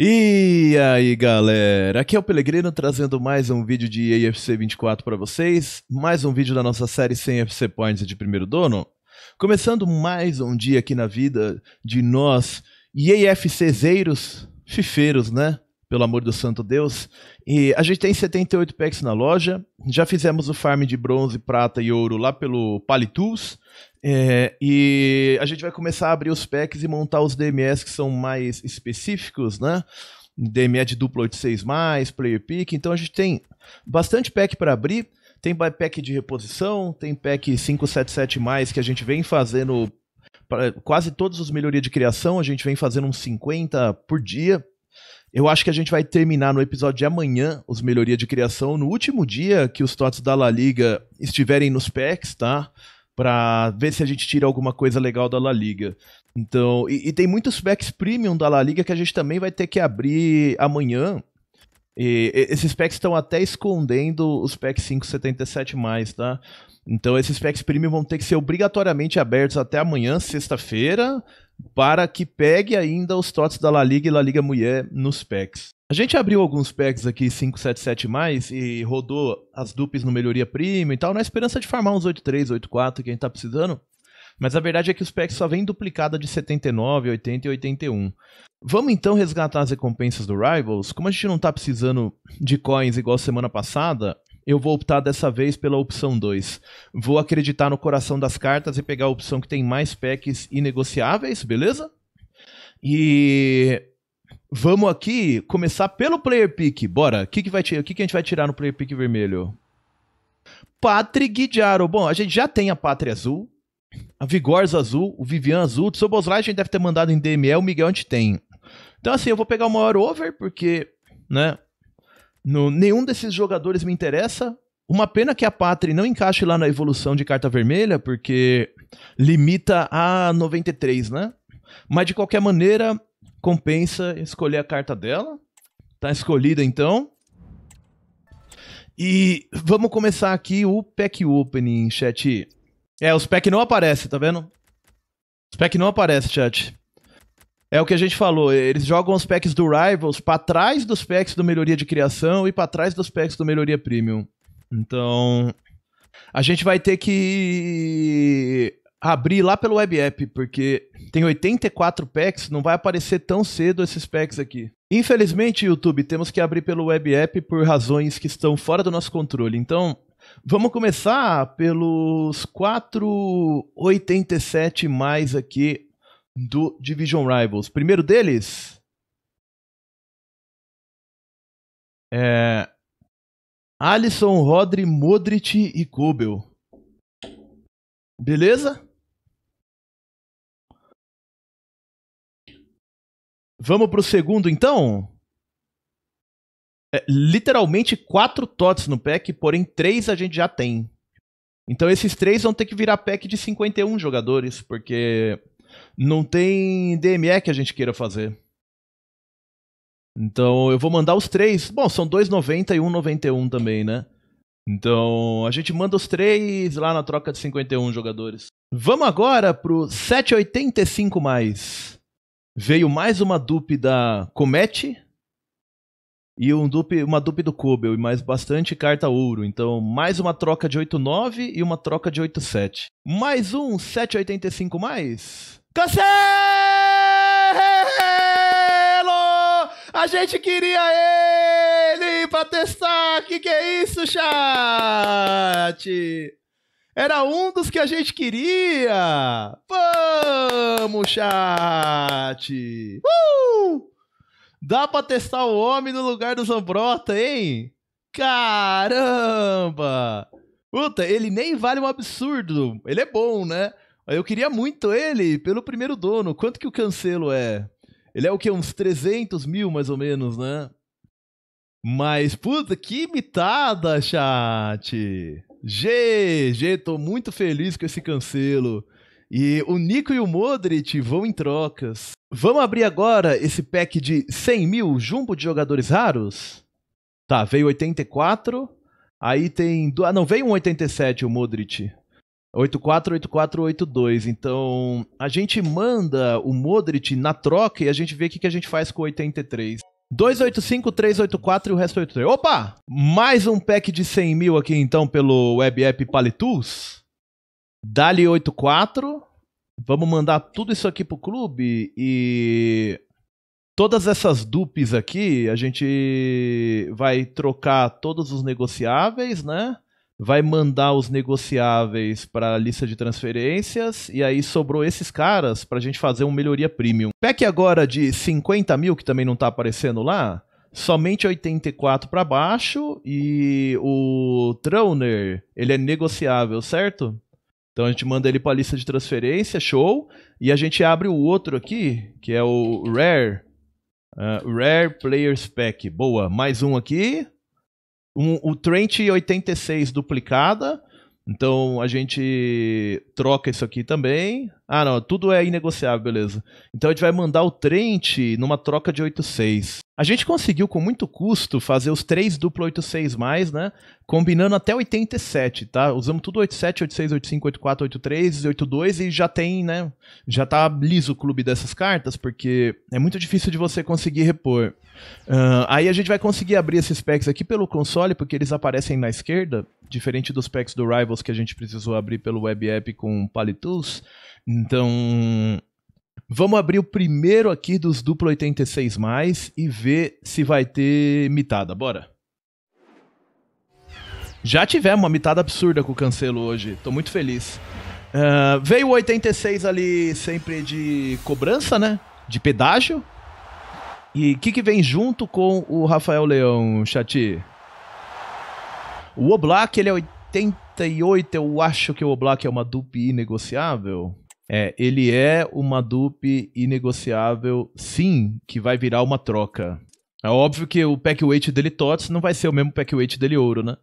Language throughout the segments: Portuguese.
E aí galera, aqui é o Pelegrino trazendo mais um vídeo de AFC 24 para vocês, mais um vídeo da nossa série sem FC Points de primeiro dono. Começando mais um dia aqui na vida de nós, EAFCzeiros, fifeiros né? pelo amor do santo Deus. E a gente tem 78 packs na loja. Já fizemos o farm de bronze, prata e ouro lá pelo Palitools. É, e a gente vai começar a abrir os packs e montar os DMS que são mais específicos, né? DMS de duplo 86+, player pick. Então a gente tem bastante pack para abrir. Tem pack de reposição, tem pack 577+, que a gente vem fazendo... quase todos os melhorias de criação, a gente vem fazendo uns 50 por dia. Eu acho que a gente vai terminar no episódio de amanhã os melhorias de criação, no último dia que os totes da La Liga estiverem nos packs, tá? Pra ver se a gente tira alguma coisa legal da La Liga. Então, e, e tem muitos packs premium da La Liga que a gente também vai ter que abrir amanhã. E, esses packs estão até escondendo os packs 577, tá? Então esses packs premium vão ter que ser obrigatoriamente abertos até amanhã, sexta-feira, para que pegue ainda os trotes da La Liga e La Liga Mulher nos packs. A gente abriu alguns packs aqui 577 e rodou as dupes no melhoria prima e tal, na esperança de farmar uns 83, 84 que a gente tá precisando. Mas a verdade é que os packs só vêm duplicada de 79, 80 e 81. Vamos então resgatar as recompensas do Rivals? Como a gente não tá precisando de coins igual semana passada, eu vou optar dessa vez pela opção 2. Vou acreditar no coração das cartas e pegar a opção que tem mais packs inegociáveis, beleza? E vamos aqui começar pelo player pick. Bora. O que, que, vai, o que, que a gente vai tirar no player pick vermelho? Patrick Guidiaro. Bom, a gente já tem a Pátria Azul, a Vigors Azul, o Vivian Azul. O Soboslai a gente deve ter mandado em DML, o Miguel a gente tem. Então, assim, eu vou pegar o maior over, porque, né, no, nenhum desses jogadores me interessa. Uma pena que a Patri não encaixe lá na evolução de carta vermelha, porque limita a 93, né? Mas de qualquer maneira, compensa escolher a carta dela. Tá escolhida então. E vamos começar aqui o pack opening, chat. É, os packs não aparece, tá vendo? Os packs não aparece, chat. É o que a gente falou, eles jogam os packs do Rivals para trás dos packs do Melhoria de Criação e para trás dos packs do Melhoria Premium. Então, a gente vai ter que abrir lá pelo web app, porque tem 84 packs, não vai aparecer tão cedo esses packs aqui. Infelizmente, YouTube, temos que abrir pelo web app por razões que estão fora do nosso controle. Então, vamos começar pelos 4,87 mais aqui do Division Rivals. Primeiro deles é Alisson, Rodri, Modric e Kobel. Beleza? Vamos pro segundo então? É, literalmente quatro TOTS no pack, porém três a gente já tem. Então esses três vão ter que virar pack de 51 jogadores, porque não tem DME que a gente queira fazer. Então eu vou mandar os três. Bom, são 2,90 e 1,91 também, né? Então a gente manda os três lá na troca de 51 jogadores. Vamos agora pro 785 mais. Veio mais uma dupe da Comete e um dupe, uma dupe do Kobel e mais bastante carta ouro. Então, mais uma troca de 8,9 e uma troca de 8,7. Mais um 7,85 mais. Cancelo! A gente queria ele pra testar. Que que é isso, chat? Era um dos que a gente queria. Vamos, chat. Uh! Dá pra testar o homem no lugar do Zambrota, hein? Caramba! Puta, ele nem vale um absurdo. Ele é bom, né? Eu queria muito ele pelo primeiro dono. Quanto que o Cancelo é? Ele é o quê? Uns 300 mil, mais ou menos, né? Mas, puta, que imitada, chat! G G, tô muito feliz com esse cancelo. E o Nico e o Modric vão em trocas. Vamos abrir agora esse pack de 100 mil jumbo de jogadores raros? Tá, veio 84. Aí tem. Ah, não, veio um 87 o Modric. 848482. Então, a gente manda o Modric na troca e a gente vê o que, a gente faz com 83. 285, 384 e o resto 83. É Opa! Mais um pack de 100 mil aqui então pelo Web App Palitools. Dali 84. Vamos mandar tudo isso aqui pro clube e todas essas dupes aqui, a gente vai trocar todos os negociáveis, né? vai mandar os negociáveis para a lista de transferências e aí sobrou esses caras para a gente fazer um melhoria premium. Pack agora de 50 mil, que também não está aparecendo lá, somente 84 para baixo e o Troner ele é negociável, certo? Então a gente manda ele para a lista de transferência, show. E a gente abre o outro aqui, que é o Rare. Uh, Rare Players Pack. Boa, mais um aqui um, o Trent 86 duplicada. Então a gente troca isso aqui também. Ah, não, tudo é inegociável, beleza. Então a gente vai mandar o Trent numa troca de 86. A gente conseguiu com muito custo fazer os três duplo 86 mais, né? Combinando até 87, tá? Usamos tudo 87, 86, 85, 84, 83, 82 e já tem, né? Já tá liso o clube dessas cartas, porque é muito difícil de você conseguir repor. Uh, aí a gente vai conseguir abrir esses packs aqui pelo console, porque eles aparecem na esquerda, diferente dos packs do Rivals que a gente precisou abrir pelo web app com Palitools. Então, Vamos abrir o primeiro aqui dos duplo 86 mais e ver se vai ter mitada. Bora. Já tivemos uma mitada absurda com o Cancelo hoje. Tô muito feliz. Uh, veio o 86 ali sempre de cobrança, né? De pedágio. E o que, que vem junto com o Rafael Leão, Chati? O Oblak, ele é 88. Eu acho que o Oblak é uma dupla inegociável. É, ele é uma dupe inegociável, sim, que vai virar uma troca. É óbvio que o pack weight dele TOTS não vai ser o mesmo pack weight dele ouro, né?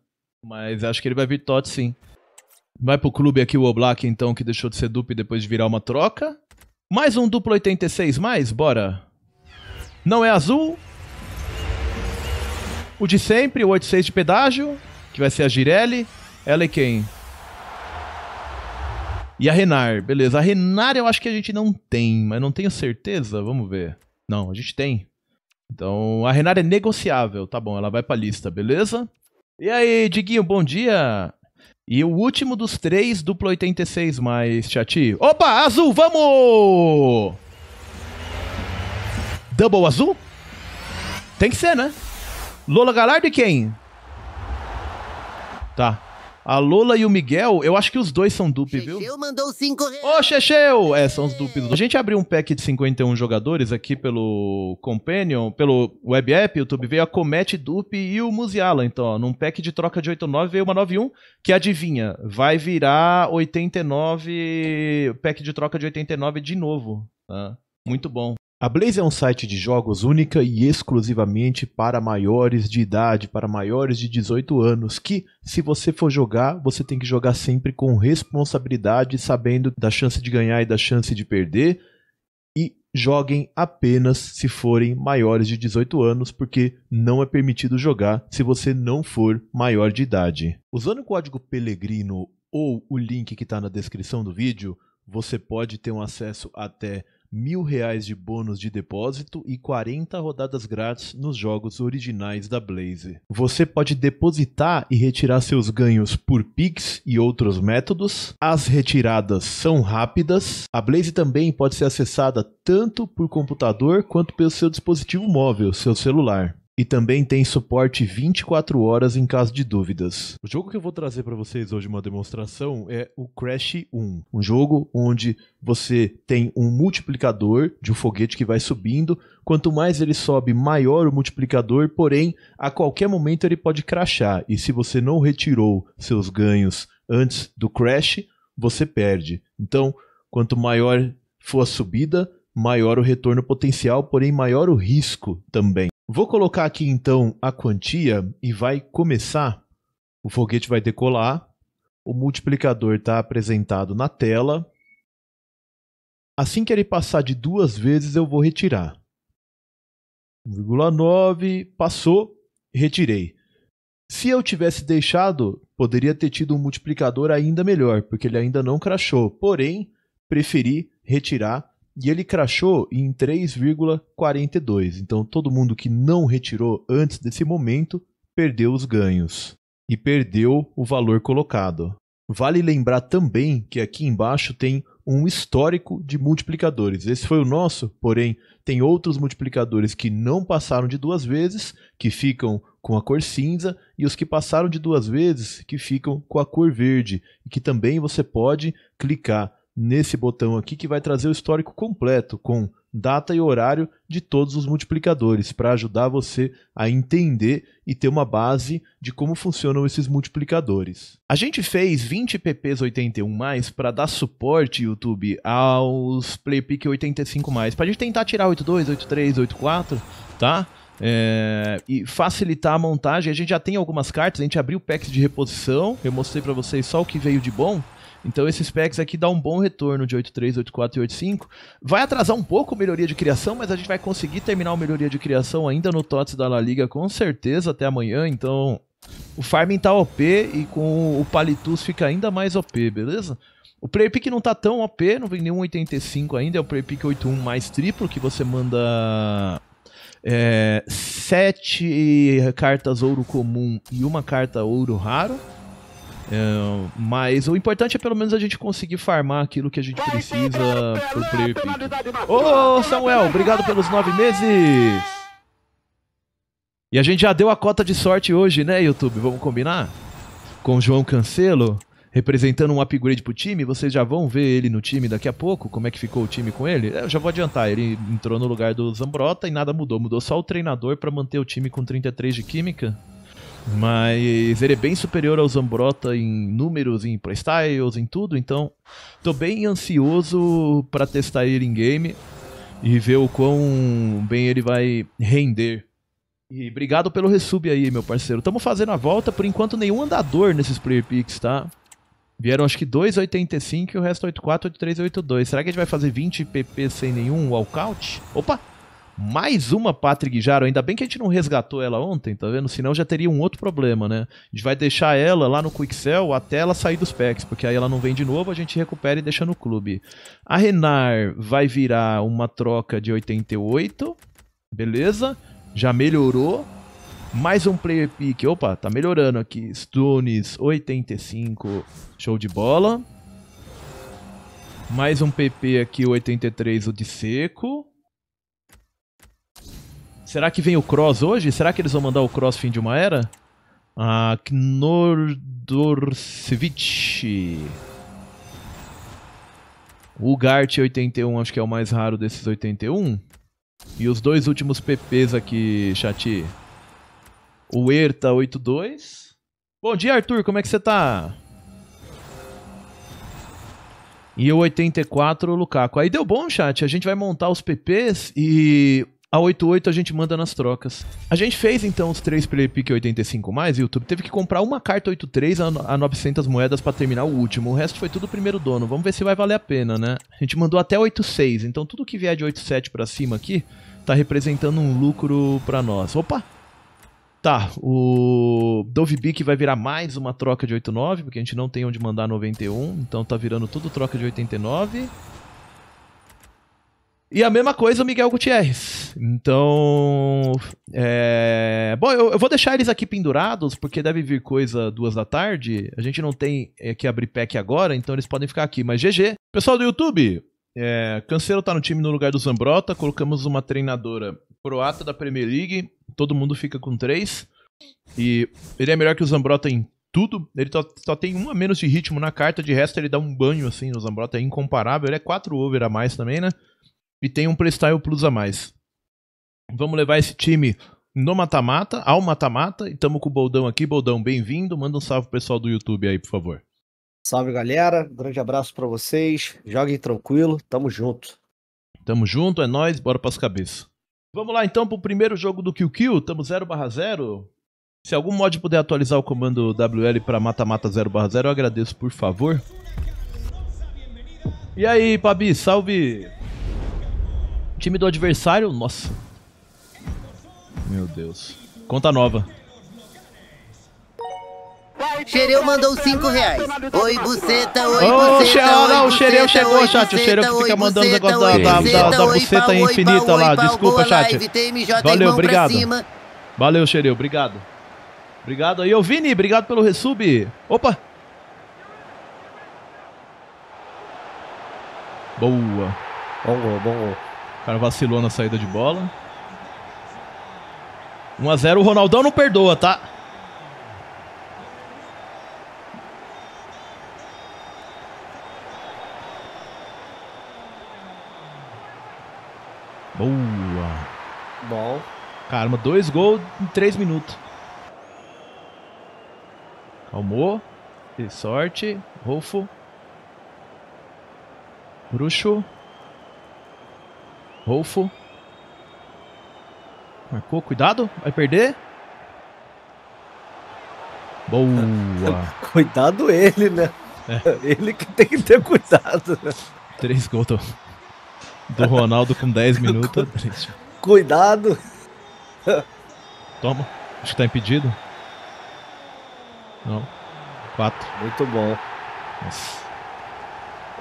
Mas acho que ele vai vir TOTS sim. Vai pro clube aqui o Oblak, então, que deixou de ser dupe depois de virar uma troca. Mais um duplo 86 mais, bora. Não é azul. O de sempre, o 86 de pedágio, que vai ser a Girelli. Ela é quem? E a Renar, beleza. A Renar eu acho que a gente não tem, mas não tenho certeza. Vamos ver. Não, a gente tem. Então, a Renar é negociável, tá bom, ela vai pra lista, beleza? E aí, Diguinho, bom dia! E o último dos três, duplo 86 mais Chati. Opa, azul, vamos! Double azul? Tem que ser, né? Lola Galardo e quem? Tá. A Lola e o Miguel, eu acho que os dois são dupe, viu? Xexeu mandou 5 reais. Ô, Xexeu! É, são os dupes. A gente abriu um pack de 51 jogadores aqui pelo Companion, pelo Web App, YouTube, veio a Comete, Dupe e o Muziala. Então, ó, num pack de troca de 89 veio uma 91, que é adivinha, vai virar 89, pack de troca de 89 de novo. Tá? Muito bom. A Blaze é um site de jogos única e exclusivamente para maiores de idade, para maiores de 18 anos, que se você for jogar, você tem que jogar sempre com responsabilidade, sabendo da chance de ganhar e da chance de perder. E joguem apenas se forem maiores de 18 anos, porque não é permitido jogar se você não for maior de idade. Usando o código Pelegrino ou o link que está na descrição do vídeo, você pode ter um acesso até mil reais de bônus de depósito e 40 rodadas grátis nos jogos originais da Blaze. Você pode depositar e retirar seus ganhos por Pix e outros métodos. As retiradas são rápidas. A Blaze também pode ser acessada tanto por computador quanto pelo seu dispositivo móvel, seu celular e também tem suporte 24 horas em caso de dúvidas. O jogo que eu vou trazer para vocês hoje uma demonstração é o Crash 1, um jogo onde você tem um multiplicador de um foguete que vai subindo, quanto mais ele sobe, maior o multiplicador, porém, a qualquer momento ele pode crashar e se você não retirou seus ganhos antes do crash, você perde. Então, quanto maior for a subida, maior o retorno potencial, porém maior o risco também. Vou colocar aqui então a quantia e vai começar. O foguete vai decolar. O multiplicador está apresentado na tela. Assim que ele passar de duas vezes, eu vou retirar. 1,9 passou, retirei. Se eu tivesse deixado, poderia ter tido um multiplicador ainda melhor, porque ele ainda não crashou. Porém, preferi retirar e ele crashou em 3,42. Então todo mundo que não retirou antes desse momento perdeu os ganhos e perdeu o valor colocado. Vale lembrar também que aqui embaixo tem um histórico de multiplicadores. Esse foi o nosso, porém, tem outros multiplicadores que não passaram de duas vezes, que ficam com a cor cinza, e os que passaram de duas vezes, que ficam com a cor verde, e que também você pode clicar nesse botão aqui que vai trazer o histórico completo com data e horário de todos os multiplicadores para ajudar você a entender e ter uma base de como funcionam esses multiplicadores. A gente fez 20 PPs 81 mais para dar suporte YouTube aos playpick 85 mais, para a gente tentar tirar 82, 83, 84, tá? É, e facilitar a montagem. A gente já tem algumas cartas, a gente abriu packs de reposição, eu mostrei para vocês só o que veio de bom. Então esses packs aqui dá um bom retorno de 8.3, 8.4 e 8.5. Vai atrasar um pouco a melhoria de criação, mas a gente vai conseguir terminar a melhoria de criação ainda no TOTS da La Liga com certeza até amanhã, então o farming tá OP e com o Palitus fica ainda mais OP, beleza? O player pick não tá tão OP, não vem nenhum 85 ainda, é o player pick 81 mais triplo, que você manda é, sete cartas ouro comum e uma carta ouro raro. É, mas o importante é pelo menos a gente conseguir farmar aquilo que a gente precisa pro player pick. Ô, Samuel, obrigado pelos nove meses! E a gente já deu a cota de sorte hoje, né, YouTube? Vamos combinar? Com o João Cancelo, representando um upgrade pro time. Vocês já vão ver ele no time daqui a pouco, como é que ficou o time com ele. Eu já vou adiantar, ele entrou no lugar do Zambrota e nada mudou. Mudou só o treinador para manter o time com 33 de química. Mas ele é bem superior ao Zambrota em números, em playstyles, em tudo. Então, tô bem ansioso para testar ele em game e ver o quão bem ele vai render. E obrigado pelo resub aí, meu parceiro. Tamo fazendo a volta, por enquanto nenhum andador nesses player picks, tá? Vieram acho que 2,85 e o resto 8,4, 8,3 e 8,2. Será que a gente vai fazer 20 PP sem nenhum walkout? Opa! Mais uma Patrick Jaro, ainda bem que a gente não resgatou ela ontem, tá vendo? Senão já teria um outro problema, né? A gente vai deixar ela lá no Quixel até ela sair dos packs, porque aí ela não vem de novo, a gente recupera e deixa no clube. A Renar vai virar uma troca de 88, beleza? Já melhorou. Mais um player pick, opa, tá melhorando aqui. Stones 85, show de bola. Mais um PP aqui, 83, o de seco. Será que vem o Cross hoje? Será que eles vão mandar o Cross fim de uma era? A ah, Knordorcevich. O Gart 81 acho que é o mais raro desses 81. E os dois últimos PPs aqui, Chati. O Erta 82. Bom dia, Arthur, como é que você tá? E o 84, o Lukaku. Aí deu bom, chat. A gente vai montar os PPs e a 88 a gente manda nas trocas. A gente fez então os três player pick 85 mais, YouTube. Teve que comprar uma carta 83 a, a 900 moedas para terminar o último. O resto foi tudo primeiro dono. Vamos ver se vai valer a pena, né? A gente mandou até 86, então tudo que vier de 87 para cima aqui tá representando um lucro para nós. Opa. Tá, o Dovebic vai virar mais uma troca de 89, porque a gente não tem onde mandar 91, então tá virando tudo troca de 89. E a mesma coisa o Miguel Gutierrez. Então. É... Bom, eu, eu, vou deixar eles aqui pendurados, porque deve vir coisa duas da tarde. A gente não tem é, que abrir pack agora, então eles podem ficar aqui. Mas GG. Pessoal do YouTube, é, Cancelo tá no time no lugar do Zambrota. Colocamos uma treinadora croata da Premier League. Todo mundo fica com três. E ele é melhor que o Zambrota em tudo. Ele só, só tem um a menos de ritmo na carta. De resto, ele dá um banho assim no Zambrota. É incomparável. Ele é quatro over a mais também, né? e tem um playstyle plus a mais. Vamos levar esse time no mata-mata, ao mata-mata, e tamo com o Boldão aqui. Boldão, bem-vindo. Manda um salve pro pessoal do YouTube aí, por favor. Salve, galera. grande abraço para vocês. Joguem tranquilo. Tamo junto. Tamo junto, é nós. Bora pras cabeças. Vamos lá então pro primeiro jogo do Kill Kill. Tamo 0/0. Se algum mod puder atualizar o comando WL para mata-mata 0/0, eu agradeço, por favor. E aí, Pabi, salve! time do adversário, nossa. Meu Deus. Conta nova. Xereu mandou 5 reais. Oi, buceta, oi, oh, buceta, xereu, oi, não, o Xereu chegou, oi, chat. O Xereu que fica mandando o negócio da, da, da, da buceta oi, infinita lá. Desculpa, chat. Live, Valeu, obrigado. Valeu, Xereu, obrigado. Obrigado aí. Ô, Vini, obrigado pelo resub. Opa! Boa. Bom gol, bom gol. O cara vacilou na saída de bola. 1 a 0 o Ronaldão não perdoa, tá? Boa. Bom. Caramba, dois gols em três minutos. Calmou. sorte. Rolfo. Bruxo. Rolfo. Marcou, cuidado, vai perder. Boa. cuidado ele, né? É. Ele que tem que ter cuidado. Três gols do, do Ronaldo com 10 minutos. Cuidado. Toma. Acho que tá impedido. Não. Quatro. Muito bom. Nossa.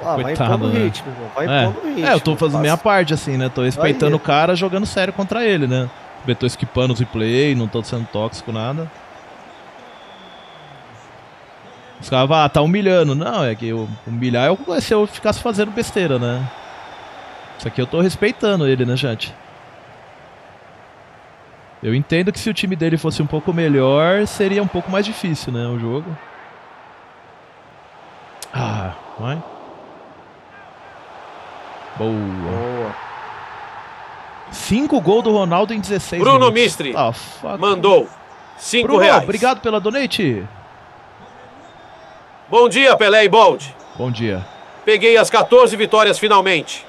Ah, Coitado, vai pondo né? ritmo, Vai é. pondo ritmo. É, eu tô fazendo minha parte, assim, né? Tô respeitando o cara jogando sério contra ele, né? Eu tô esquipando os replay, não tô sendo tóxico, nada. Os caras ah, tá humilhando. Não, é que humilhar é, é se eu ficasse fazendo besteira, né? Isso aqui eu tô respeitando ele, né, gente? Eu entendo que se o time dele fosse um pouco melhor, seria um pouco mais difícil, né, o jogo. Ah, vai. Boa. Boa. Cinco gols do Ronaldo em 16 Bruno minutos. Mistre ah, mandou cinco Bruno, reais. obrigado pela donate. Bom dia, Pelé e Bold. Bom dia. Peguei as 14 vitórias finalmente.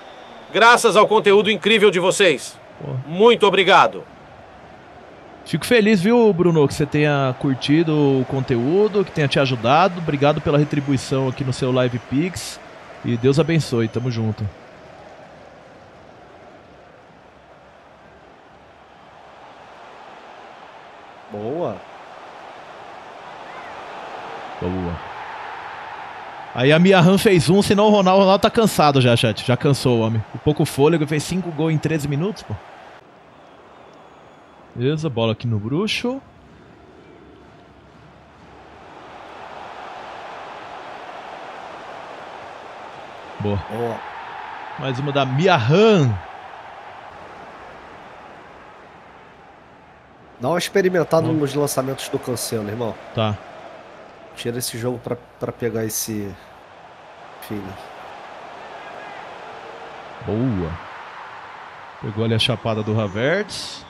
Graças ao conteúdo incrível de vocês. Muito obrigado. Fico feliz, viu, Bruno, que você tenha curtido o conteúdo, que tenha te ajudado. Obrigado pela retribuição aqui no seu Live Pix. E Deus abençoe. Tamo junto. Boa. Aí a Miahan fez um, senão o Ronaldo, o Ronaldo tá cansado já, chat. Já cansou o homem. Um pouco fôlego, fez 5 gols em 13 minutos, pô. Beleza, bola aqui no bruxo. Boa. Boa. Mais uma da Miahan. Dá uma experimentada Boa. nos lançamentos do Cancelo, irmão. Tá. Tira esse jogo pra, pra pegar esse filho. Boa. Pegou ali a chapada do Havertz.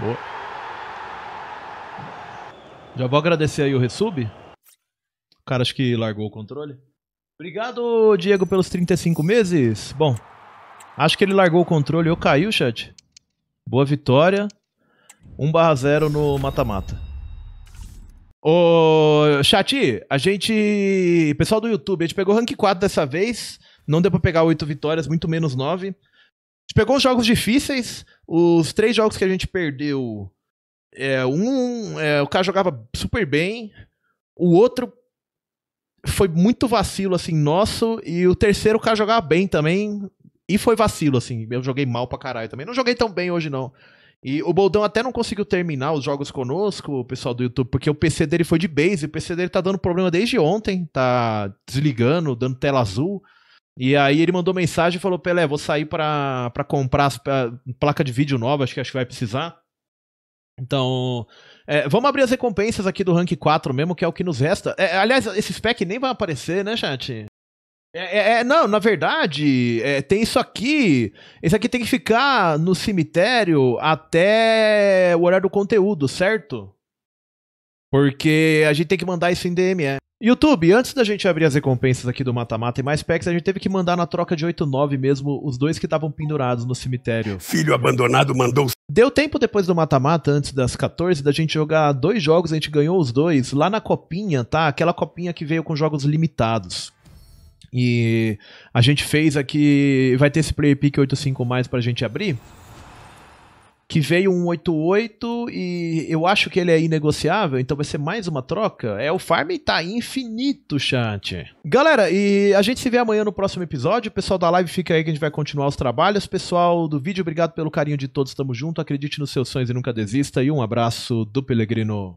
Boa. Já vou agradecer aí o Resub. O cara acho que largou o controle. Obrigado, Diego, pelos 35 meses. Bom, Acho que ele largou o controle. Eu caí o chat. Boa vitória. 1 barra 0 no mata-mata. Ô, chat, a gente... Pessoal do YouTube, a gente pegou rank 4 dessa vez. Não deu pra pegar 8 vitórias, muito menos 9. A gente pegou os jogos difíceis. Os três jogos que a gente perdeu... É, um, é, o cara jogava super bem. O outro foi muito vacilo, assim, nosso. E o terceiro, o cara jogava bem também. E foi vacilo, assim. Eu joguei mal pra caralho também. Não joguei tão bem hoje, não. E o Boldão até não conseguiu terminar os jogos conosco, o pessoal do YouTube, porque o PC dele foi de base. O PC dele tá dando problema desde ontem, tá desligando, dando tela azul. E aí ele mandou mensagem e falou: Pelé, vou sair pra, pra comprar pra, placa de vídeo nova, acho que acho que vai precisar. Então, é, vamos abrir as recompensas aqui do Rank 4 mesmo, que é o que nos resta. É, aliás, esse spec nem vai aparecer, né, chat? É, é, é, não, na verdade, é, tem isso aqui. Isso aqui tem que ficar no cemitério até o horário do conteúdo, certo? Porque a gente tem que mandar isso em DME. YouTube, antes da gente abrir as recompensas aqui do mata-mata e mais packs, a gente teve que mandar na troca de 8-9 mesmo os dois que estavam pendurados no cemitério. Filho abandonado mandou. Deu tempo depois do mata-mata, antes das 14, da gente jogar dois jogos, a gente ganhou os dois lá na copinha, tá? Aquela copinha que veio com jogos limitados. E a gente fez aqui. Vai ter esse player pick 85 mais pra gente abrir. Que veio um 88 e eu acho que ele é inegociável, então vai ser mais uma troca. É, o farm tá infinito, chat. Galera, e a gente se vê amanhã no próximo episódio. O pessoal da live fica aí que a gente vai continuar os trabalhos. Pessoal do vídeo, obrigado pelo carinho de todos, tamo junto. Acredite nos seus sonhos e nunca desista. E um abraço do Pelegrino.